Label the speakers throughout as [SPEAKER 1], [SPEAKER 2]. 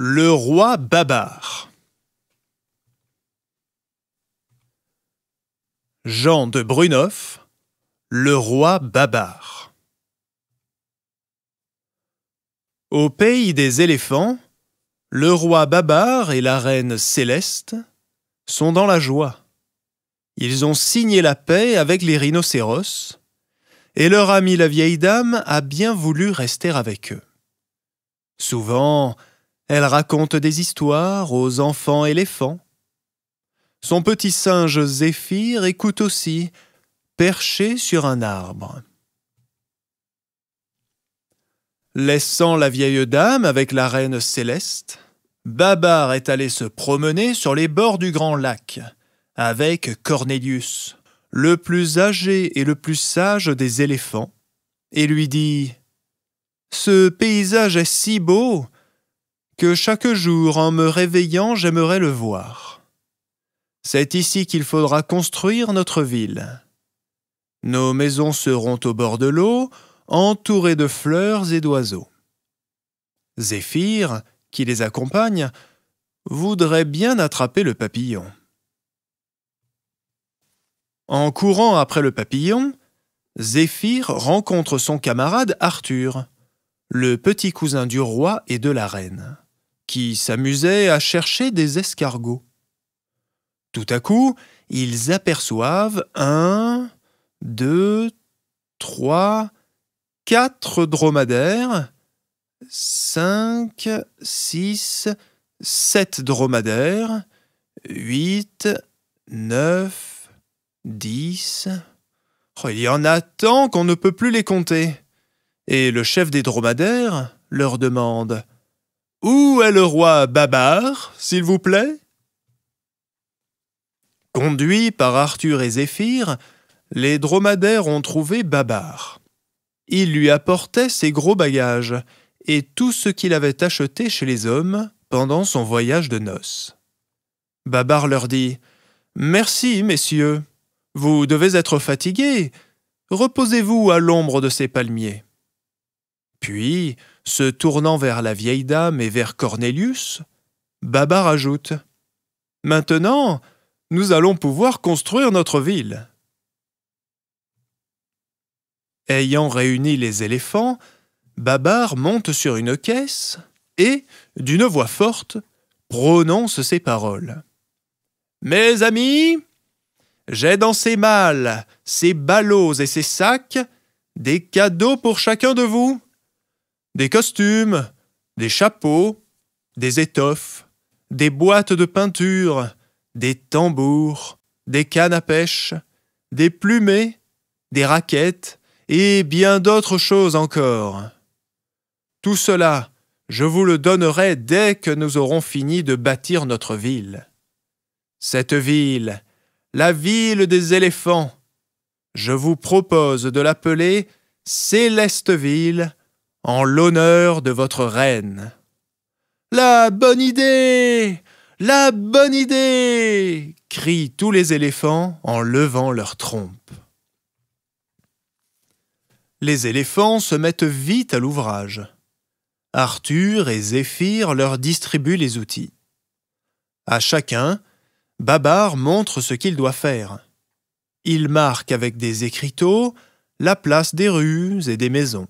[SPEAKER 1] Le roi Babar Jean de Brunoff, le roi Babar Au pays des éléphants, le roi Babar et la reine Céleste sont dans la joie. Ils ont signé la paix avec les rhinocéros, et leur amie la vieille dame a bien voulu rester avec eux. Souvent, elle raconte des histoires aux enfants éléphants. Son petit singe Zéphyr écoute aussi, perché sur un arbre. Laissant la vieille dame avec la reine céleste, Babar est allé se promener sur les bords du grand lac, avec Cornelius, le plus âgé et le plus sage des éléphants, et lui dit Ce paysage est si beau que chaque jour, en me réveillant, j'aimerais le voir. C'est ici qu'il faudra construire notre ville. Nos maisons seront au bord de l'eau, entourées de fleurs et d'oiseaux. Zéphyr, qui les accompagne, voudrait bien attraper le papillon. En courant après le papillon, Zéphyr rencontre son camarade Arthur, le petit cousin du roi et de la reine qui s'amusaient à chercher des escargots. Tout à coup, ils aperçoivent un, deux, trois, quatre dromadaires, cinq, six, sept dromadaires, huit, neuf, dix. Oh, il y en a tant qu'on ne peut plus les compter. Et le chef des dromadaires leur demande où est le roi Babar, s'il vous plaît Conduits par Arthur et Zéphyr, les dromadaires ont trouvé Babar. Il lui apportait ses gros bagages et tout ce qu'il avait acheté chez les hommes pendant son voyage de noces. Babar leur dit Merci, messieurs. Vous devez être fatigués. Reposez-vous à l'ombre de ces palmiers. Puis, se tournant vers la vieille dame et vers Cornelius, Babar ajoute « Maintenant, nous allons pouvoir construire notre ville. Ayant réuni les éléphants, Babar monte sur une caisse et, d'une voix forte, prononce ces paroles. Mes amis, j'ai dans ces malles, ces ballots et ces sacs des cadeaux pour chacun de vous des costumes, des chapeaux, des étoffes, des boîtes de peinture, des tambours, des cannes à pêche, des plumets, des raquettes et bien d'autres choses encore. Tout cela, je vous le donnerai dès que nous aurons fini de bâtir notre ville. Cette ville, la ville des éléphants, je vous propose de l'appeler Céleste Ville en l'honneur de votre reine. La bonne idée La bonne idée crient tous les éléphants en levant leurs trompes. Les éléphants se mettent vite à l'ouvrage. Arthur et Zéphyr leur distribuent les outils. À chacun, Babar montre ce qu'il doit faire. Il marque avec des écriteaux la place des rues et des maisons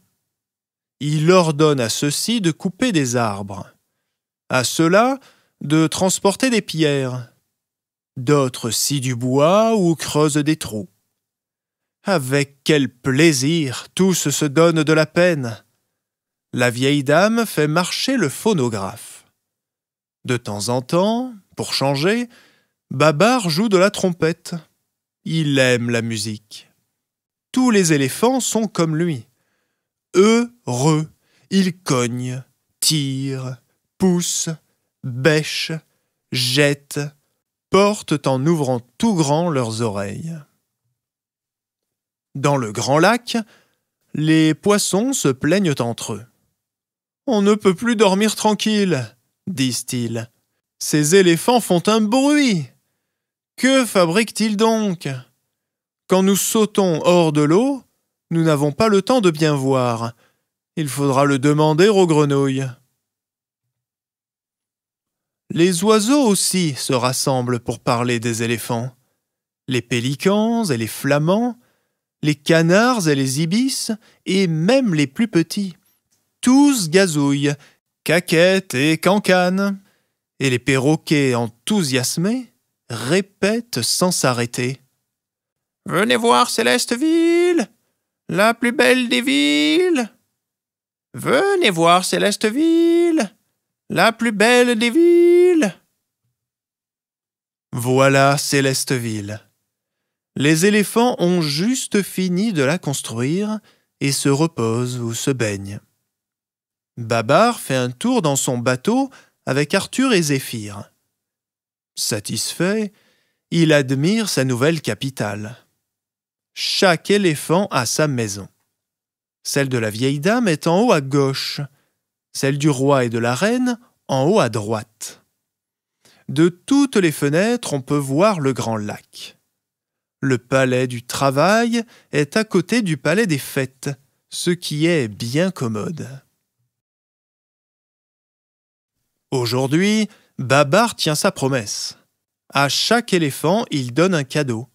[SPEAKER 1] il ordonne à ceux-ci de couper des arbres, à ceux-là de transporter des pierres, d'autres scie du bois ou creusent des trous. Avec quel plaisir tous se donnent de la peine. La vieille dame fait marcher le phonographe. De temps en temps, pour changer, Babar joue de la trompette. Il aime la musique. Tous les éléphants sont comme lui heureux. ils cognent, tirent, poussent, bêchent, jettent, portent en ouvrant tout grand leurs oreilles. Dans le grand lac, les poissons se plaignent entre eux. On ne peut plus dormir tranquille, disent-ils. Ces éléphants font un bruit. Que fabriquent-ils donc Quand nous sautons hors de l'eau, nous n'avons pas le temps de bien voir. Il faudra le demander aux grenouilles. Les oiseaux aussi se rassemblent pour parler des éléphants. Les pélicans et les flamands, les canards et les ibis, et même les plus petits. Tous gazouillent, caquettent et cancanent. Et les perroquets enthousiasmés répètent sans s'arrêter. Venez voir céleste vie, la plus belle des villes. Venez voir Célesteville, la plus belle des villes. Voilà Célesteville. Les éléphants ont juste fini de la construire et se reposent ou se baignent. Babar fait un tour dans son bateau avec Arthur et Zéphyr. Satisfait, il admire sa nouvelle capitale. Chaque éléphant a sa maison. Celle de la vieille dame est en haut à gauche, celle du roi et de la reine en haut à droite. De toutes les fenêtres, on peut voir le grand lac. Le palais du travail est à côté du palais des fêtes, ce qui est bien commode. Aujourd'hui, Babar tient sa promesse. À chaque éléphant, il donne un cadeau.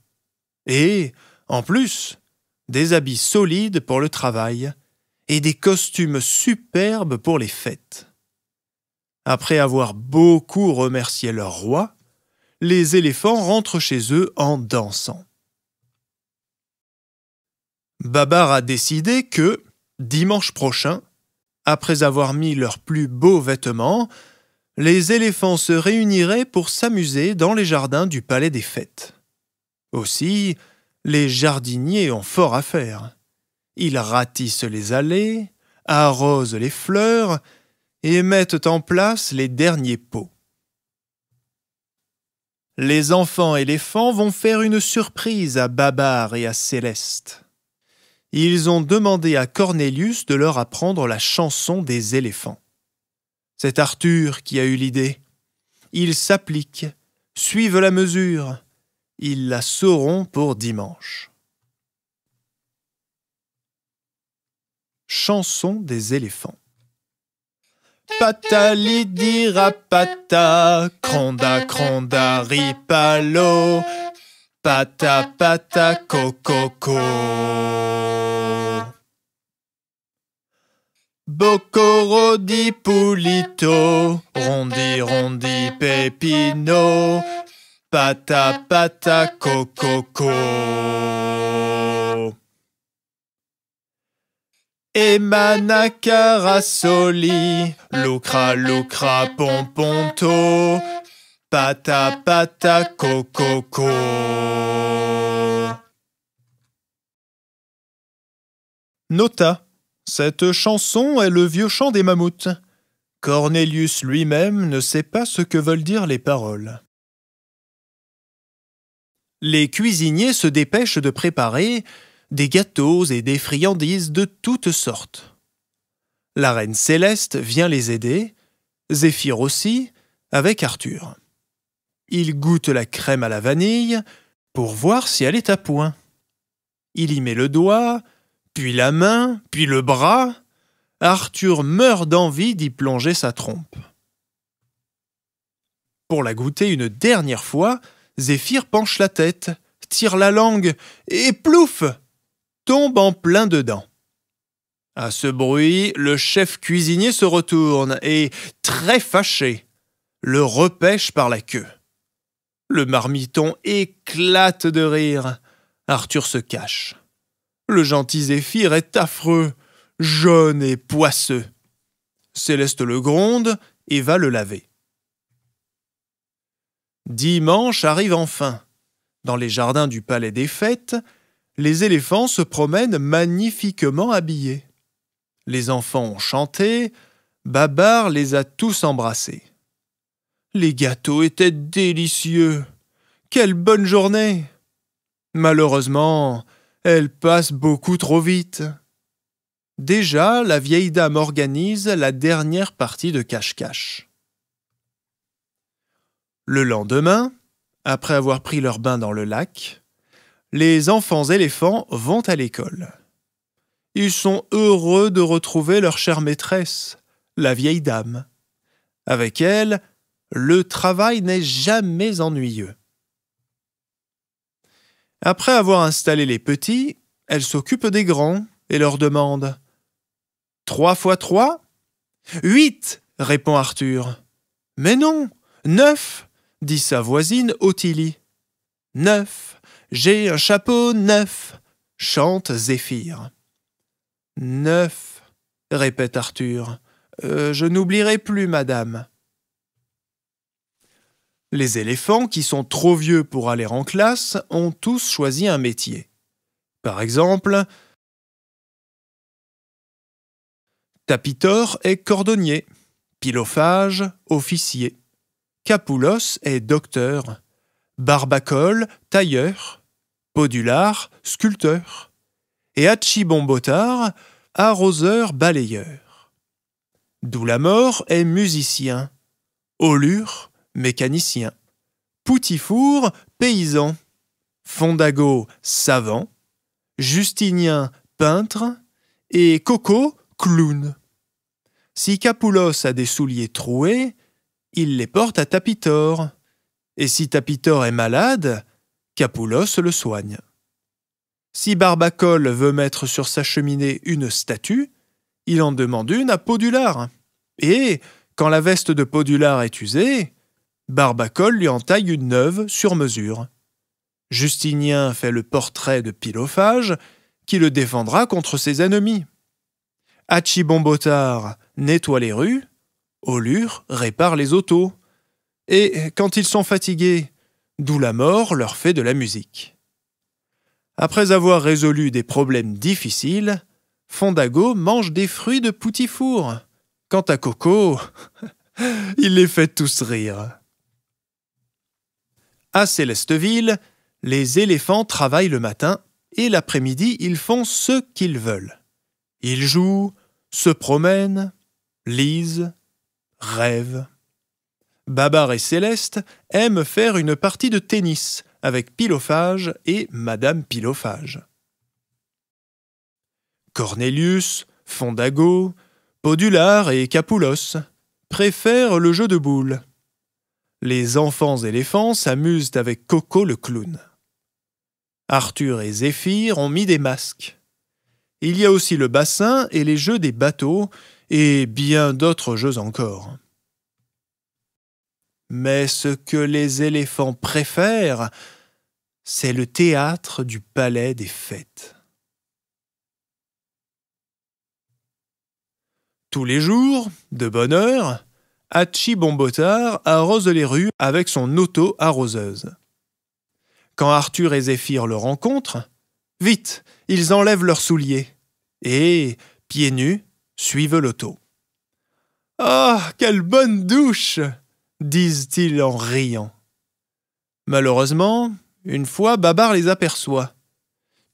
[SPEAKER 1] Et en plus, des habits solides pour le travail et des costumes superbes pour les fêtes. Après avoir beaucoup remercié leur roi, les éléphants rentrent chez eux en dansant. Babar a décidé que, dimanche prochain, après avoir mis leurs plus beaux vêtements, les éléphants se réuniraient pour s'amuser dans les jardins du palais des fêtes. Aussi, les jardiniers ont fort à faire. Ils ratissent les allées, arrosent les fleurs et mettent en place les derniers pots. Les enfants éléphants vont faire une surprise à Babar et à Céleste. Ils ont demandé à Cornelius de leur apprendre la chanson des éléphants. C'est Arthur qui a eu l'idée. Ils s'appliquent, suivent la mesure, ils la sauront pour dimanche. Chanson des éléphants. Pata lidira pata, cronda cronda ripalo, pata pata co, Co. Bocoro di pulito, rondi rondi pepino, pata pata coco co. rasoli. lucra lucra pomponto, pata pata coco Nota, cette chanson est le vieux chant des mammouths. Cornelius lui-même ne sait pas ce que veulent dire les paroles les cuisiniers se dépêchent de préparer des gâteaux et des friandises de toutes sortes. La reine Céleste vient les aider, Zéphyr aussi, avec Arthur. Il goûte la crème à la vanille pour voir si elle est à point. Il y met le doigt, puis la main, puis le bras. Arthur meurt d'envie d'y plonger sa trompe. Pour la goûter une dernière fois, Zéphyr penche la tête, tire la langue, et plouf tombe en plein dedans. À ce bruit, le chef cuisinier se retourne et, très fâché, le repêche par la queue. Le marmiton éclate de rire. Arthur se cache. Le gentil Zéphyr est affreux, jaune et poisseux. Céleste le gronde et va le laver. Dimanche arrive enfin. Dans les jardins du Palais des Fêtes, les éléphants se promènent magnifiquement habillés. Les enfants ont chanté, Babar les a tous embrassés. Les gâteaux étaient délicieux. Quelle bonne journée. Malheureusement, elle passe beaucoup trop vite. Déjà, la vieille dame organise la dernière partie de cache-cache. Le lendemain, après avoir pris leur bain dans le lac, les enfants éléphants vont à l'école. Ils sont heureux de retrouver leur chère maîtresse, la vieille dame. Avec elle, le travail n'est jamais ennuyeux. Après avoir installé les petits, elle s'occupe des grands et leur demande Trois fois trois Huit répond Arthur. Mais non, neuf dit sa voisine Ottilie. Neuf, j'ai un chapeau neuf, chante Zéphyr. Neuf, répète Arthur. Euh, je n'oublierai plus, madame. Les éléphants, qui sont trop vieux pour aller en classe, ont tous choisi un métier. Par exemple, Tapitor est cordonnier, Pilophage officier. Capoulos est docteur, Barbacole, tailleur, Podular sculpteur, et hachibon arroseur balayeur. mort est musicien, Olure mécanicien, Poutifour paysan, Fondago savant, Justinien peintre et Coco clown. Si Capoulos a des souliers troués, il les porte à Tapitor. Et si Tapitor est malade, Capoulos le soigne. Si Barbacole veut mettre sur sa cheminée une statue, il en demande une à Podular. Et, quand la veste de Podular est usée, Barbacole lui en taille une neuve sur mesure. Justinien fait le portrait de Pilophage, qui le défendra contre ses ennemis. Hachibon nettoie les rues, Olure répare les autos. Et quand ils sont fatigués, d'où la mort leur fait de la musique. Après avoir résolu des problèmes difficiles, Fondago mange des fruits de Poutifour. Quant à Coco, il les fait tous rire. À Célesteville, les éléphants travaillent le matin et l'après-midi, ils font ce qu'ils veulent. Ils jouent, se promènent, lisent, rêve. Babar et Céleste aiment faire une partie de tennis avec Pilophage et Madame Pilophage. Cornelius, Fondago, Podular et Capoulos préfèrent le jeu de boules. Les enfants éléphants s'amusent avec Coco le clown. Arthur et Zéphyr ont mis des masques. Il y a aussi le bassin et les jeux des bateaux et bien d'autres jeux encore. Mais ce que les éléphants préfèrent, c'est le théâtre du palais des fêtes. Tous les jours, de bonne heure, Hachi arrose les rues avec son auto-arroseuse. Quand Arthur et Zéphyr le rencontrent, vite, ils enlèvent leurs souliers et, pieds nus, suivent l'auto. Ah, quelle bonne douche disent-ils en riant. Malheureusement, une fois, Babar les aperçoit.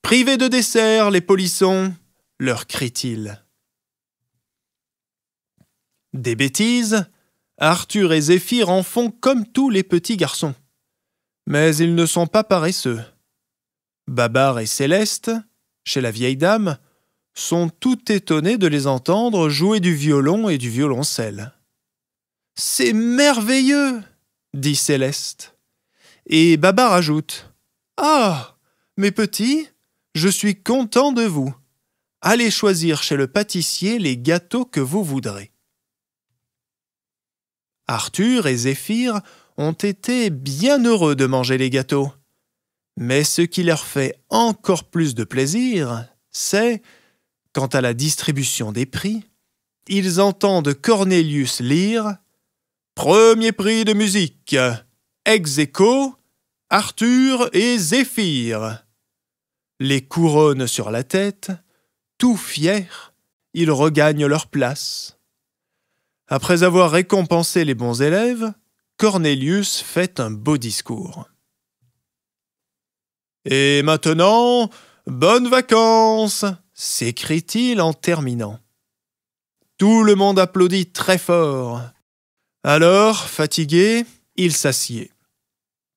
[SPEAKER 1] Privés de dessert, les polissons leur crie-t-il. Des bêtises, Arthur et Zéphyr en font comme tous les petits garçons. Mais ils ne sont pas paresseux. Babar et Céleste, chez la vieille dame, sont tout étonnés de les entendre jouer du violon et du violoncelle. C'est merveilleux dit Céleste. Et Baba rajoute Ah Mes petits, je suis content de vous. Allez choisir chez le pâtissier les gâteaux que vous voudrez. Arthur et Zéphyr ont été bien heureux de manger les gâteaux. Mais ce qui leur fait encore plus de plaisir, c'est Quant à la distribution des prix, ils entendent Cornelius lire Premier prix de musique, ex Arthur et Zéphyr. Les couronnes sur la tête, tout fiers, ils regagnent leur place. Après avoir récompensé les bons élèves, Cornelius fait un beau discours. Et maintenant, bonnes vacances sécrie il en terminant. Tout le monde applaudit très fort. Alors, fatigué, il s'assied.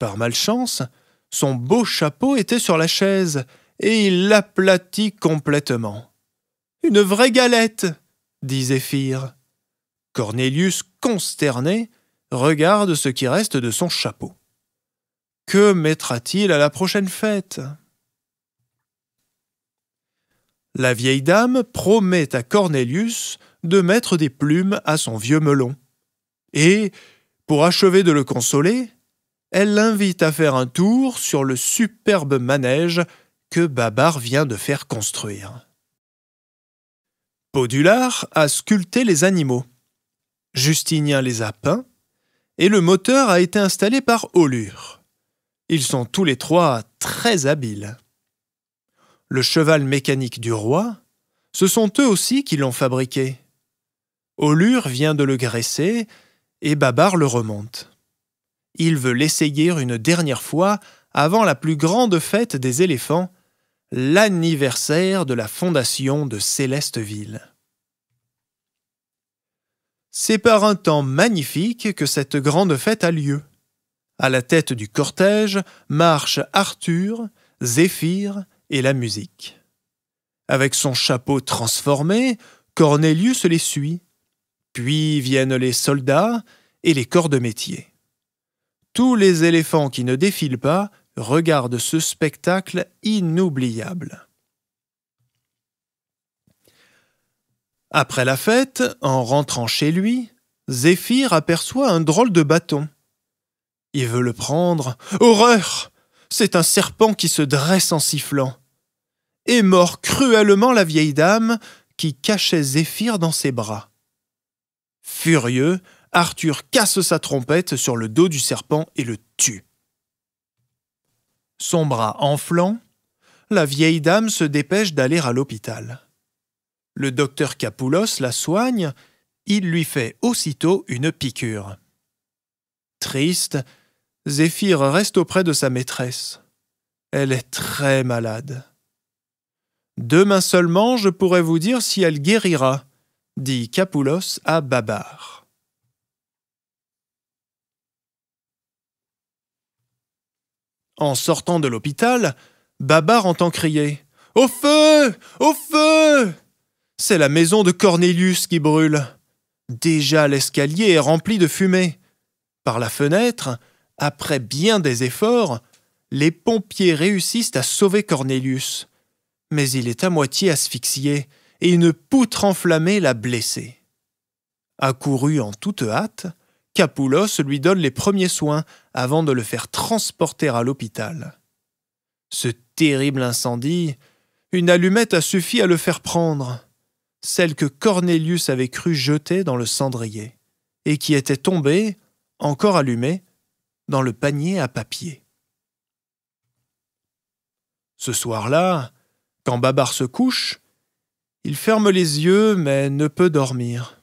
[SPEAKER 1] Par malchance, son beau chapeau était sur la chaise et il l'aplatit complètement. Une vraie galette dit Zéphyr. Cornelius, consterné, regarde ce qui reste de son chapeau. Que mettra-t-il à la prochaine fête la vieille dame promet à Cornelius de mettre des plumes à son vieux melon. Et, pour achever de le consoler, elle l'invite à faire un tour sur le superbe manège que Babar vient de faire construire. Podular a sculpté les animaux. Justinien les a peints et le moteur a été installé par Olure. Ils sont tous les trois très habiles le cheval mécanique du roi, ce sont eux aussi qui l'ont fabriqué. Olur vient de le graisser et Babar le remonte. Il veut l'essayer une dernière fois avant la plus grande fête des éléphants, l'anniversaire de la fondation de Célesteville. C'est par un temps magnifique que cette grande fête a lieu. À la tête du cortège marchent Arthur, Zéphyr, et la musique. Avec son chapeau transformé, Cornelius les suit. Puis viennent les soldats et les corps de métier. Tous les éléphants qui ne défilent pas regardent ce spectacle inoubliable. Après la fête, en rentrant chez lui, Zéphyr aperçoit un drôle de bâton. Il veut le prendre. Horreur C'est un serpent qui se dresse en sifflant et mord cruellement la vieille dame qui cachait Zéphyr dans ses bras. Furieux, Arthur casse sa trompette sur le dos du serpent et le tue. Son bras enflant, la vieille dame se dépêche d'aller à l'hôpital. Le docteur Capoulos la soigne, il lui fait aussitôt une piqûre. Triste, Zéphyr reste auprès de sa maîtresse. Elle est très malade. Demain seulement, je pourrai vous dire si elle guérira, dit Capoulos à Babar. En sortant de l'hôpital, Babar entend crier Au feu Au feu C'est la maison de Cornelius qui brûle. Déjà l'escalier est rempli de fumée. Par la fenêtre, après bien des efforts, les pompiers réussissent à sauver Cornelius mais il est à moitié asphyxié et une poutre enflammée l'a blessé. Accouru en toute hâte, Capoulos lui donne les premiers soins avant de le faire transporter à l'hôpital. Ce terrible incendie, une allumette a suffi à le faire prendre, celle que Cornelius avait cru jeter dans le cendrier, et qui était tombée, encore allumée, dans le panier à papier. Ce soir-là, quand Babar se couche, il ferme les yeux mais ne peut dormir.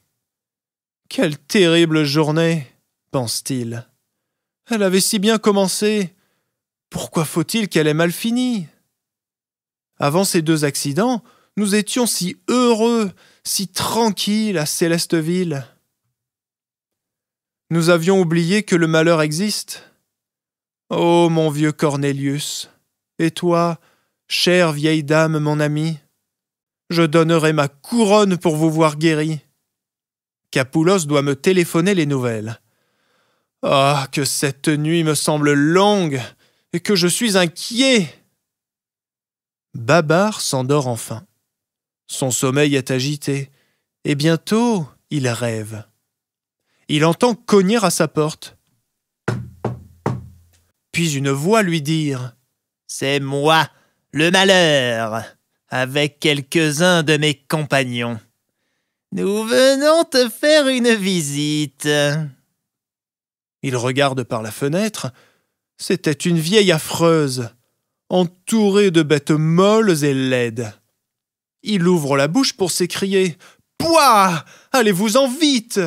[SPEAKER 1] Quelle terrible journée, pense-t-il. Elle avait si bien commencé. Pourquoi faut-il qu'elle ait mal fini Avant ces deux accidents, nous étions si heureux, si tranquilles à Célesteville. Nous avions oublié que le malheur existe. Oh mon vieux Cornelius, et toi, Chère vieille dame, mon amie, je donnerai ma couronne pour vous voir guérie. Capoulos doit me téléphoner les nouvelles. Ah, que cette nuit me semble longue et que je suis inquiet. Babar s'endort enfin. Son sommeil est agité, et bientôt il rêve. Il entend cogner à sa porte. Puis une voix lui dire C'est moi, le malheur avec quelques-uns de mes compagnons. Nous venons te faire une visite. Il regarde par la fenêtre. C'était une vieille affreuse, entourée de bêtes molles et laides. Il ouvre la bouche pour s'écrier Pouah Allez-vous-en vite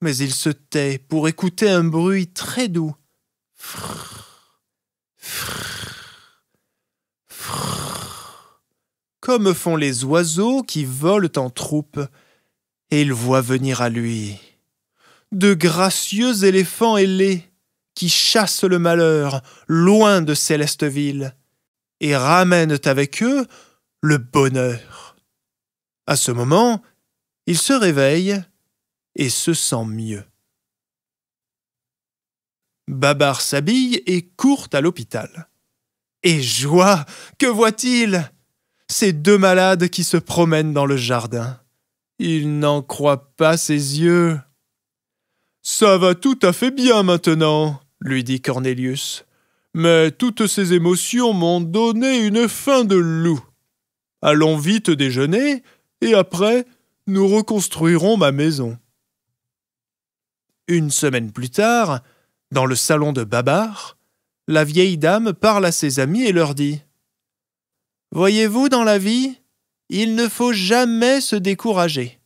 [SPEAKER 1] Mais il se tait pour écouter un bruit très doux comme font les oiseaux qui volent en troupe, et il voit venir à lui de gracieux éléphants ailés qui chassent le malheur loin de céleste ville et ramènent avec eux le bonheur. À ce moment, il se réveille et se sent mieux. Babar s'habille et court à l'hôpital et joie. Que voit-il Ces deux malades qui se promènent dans le jardin. Il n'en croit pas ses yeux. Ça va tout à fait bien maintenant, lui dit Cornelius. Mais toutes ces émotions m'ont donné une faim de loup. Allons vite déjeuner, et après nous reconstruirons ma maison. Une semaine plus tard, dans le salon de Babar, la vieille dame parle à ses amis et leur dit Voyez-vous dans la vie, il ne faut jamais se décourager.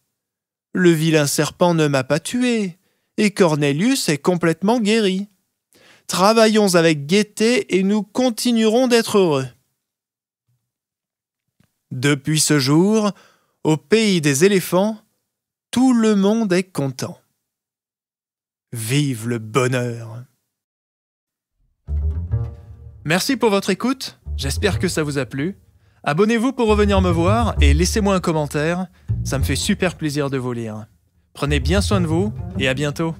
[SPEAKER 1] Le vilain serpent ne m'a pas tué, et Cornelius est complètement guéri. Travaillons avec gaieté et nous continuerons d'être heureux. Depuis ce jour, au pays des éléphants, tout le monde est content. Vive le bonheur Merci pour votre écoute, j'espère que ça vous a plu. Abonnez-vous pour revenir me voir et laissez-moi un commentaire, ça me fait super plaisir de vous lire. Prenez bien soin de vous et à bientôt.